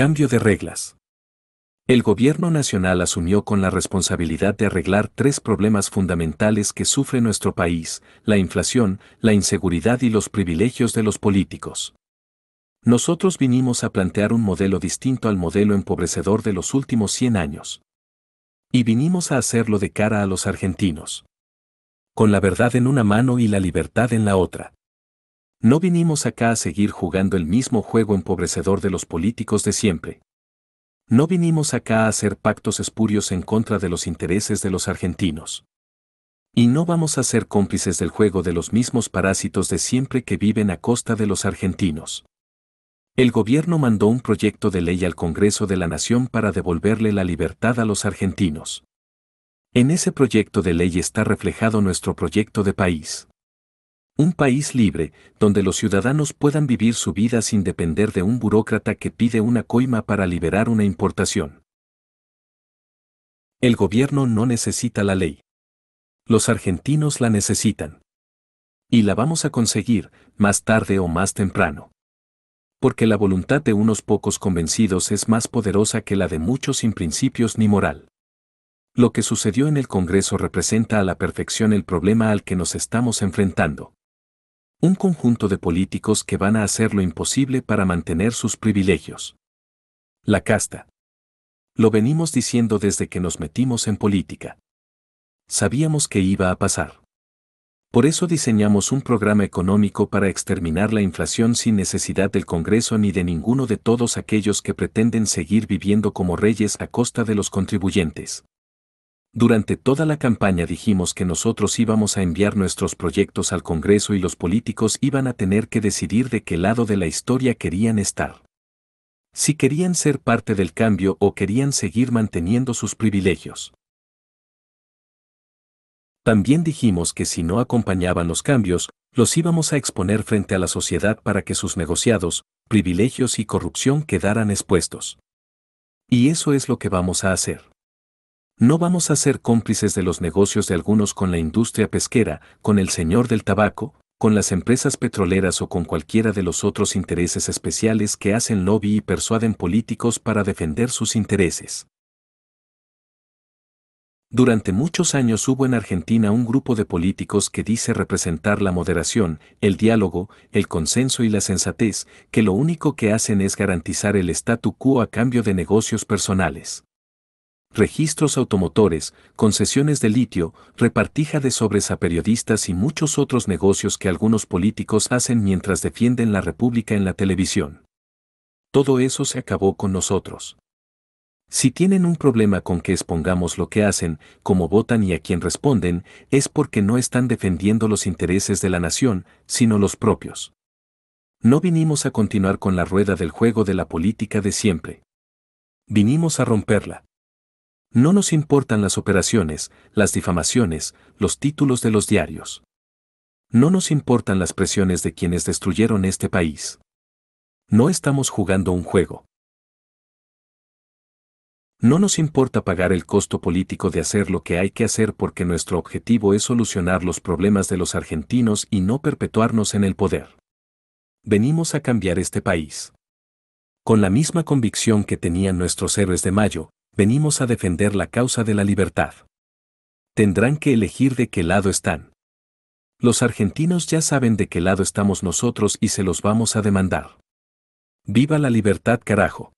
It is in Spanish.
Cambio de reglas. El gobierno nacional asumió con la responsabilidad de arreglar tres problemas fundamentales que sufre nuestro país, la inflación, la inseguridad y los privilegios de los políticos. Nosotros vinimos a plantear un modelo distinto al modelo empobrecedor de los últimos 100 años. Y vinimos a hacerlo de cara a los argentinos. Con la verdad en una mano y la libertad en la otra. No vinimos acá a seguir jugando el mismo juego empobrecedor de los políticos de siempre. No vinimos acá a hacer pactos espurios en contra de los intereses de los argentinos. Y no vamos a ser cómplices del juego de los mismos parásitos de siempre que viven a costa de los argentinos. El gobierno mandó un proyecto de ley al Congreso de la Nación para devolverle la libertad a los argentinos. En ese proyecto de ley está reflejado nuestro proyecto de país. Un país libre, donde los ciudadanos puedan vivir su vida sin depender de un burócrata que pide una coima para liberar una importación. El gobierno no necesita la ley. Los argentinos la necesitan. Y la vamos a conseguir, más tarde o más temprano. Porque la voluntad de unos pocos convencidos es más poderosa que la de muchos sin principios ni moral. Lo que sucedió en el Congreso representa a la perfección el problema al que nos estamos enfrentando un conjunto de políticos que van a hacer lo imposible para mantener sus privilegios. La casta. Lo venimos diciendo desde que nos metimos en política. Sabíamos que iba a pasar. Por eso diseñamos un programa económico para exterminar la inflación sin necesidad del Congreso ni de ninguno de todos aquellos que pretenden seguir viviendo como reyes a costa de los contribuyentes. Durante toda la campaña dijimos que nosotros íbamos a enviar nuestros proyectos al Congreso y los políticos iban a tener que decidir de qué lado de la historia querían estar. Si querían ser parte del cambio o querían seguir manteniendo sus privilegios. También dijimos que si no acompañaban los cambios, los íbamos a exponer frente a la sociedad para que sus negociados, privilegios y corrupción quedaran expuestos. Y eso es lo que vamos a hacer. No vamos a ser cómplices de los negocios de algunos con la industria pesquera, con el señor del tabaco, con las empresas petroleras o con cualquiera de los otros intereses especiales que hacen lobby y persuaden políticos para defender sus intereses. Durante muchos años hubo en Argentina un grupo de políticos que dice representar la moderación, el diálogo, el consenso y la sensatez, que lo único que hacen es garantizar el statu quo a cambio de negocios personales registros automotores, concesiones de litio, repartija de sobres a periodistas y muchos otros negocios que algunos políticos hacen mientras defienden la República en la televisión. Todo eso se acabó con nosotros. Si tienen un problema con que expongamos lo que hacen, cómo votan y a quién responden, es porque no están defendiendo los intereses de la nación, sino los propios. No vinimos a continuar con la rueda del juego de la política de siempre. Vinimos a romperla. No nos importan las operaciones, las difamaciones, los títulos de los diarios. No nos importan las presiones de quienes destruyeron este país. No estamos jugando un juego. No nos importa pagar el costo político de hacer lo que hay que hacer porque nuestro objetivo es solucionar los problemas de los argentinos y no perpetuarnos en el poder. Venimos a cambiar este país. Con la misma convicción que tenían nuestros héroes de mayo, venimos a defender la causa de la libertad. Tendrán que elegir de qué lado están. Los argentinos ya saben de qué lado estamos nosotros y se los vamos a demandar. Viva la libertad carajo.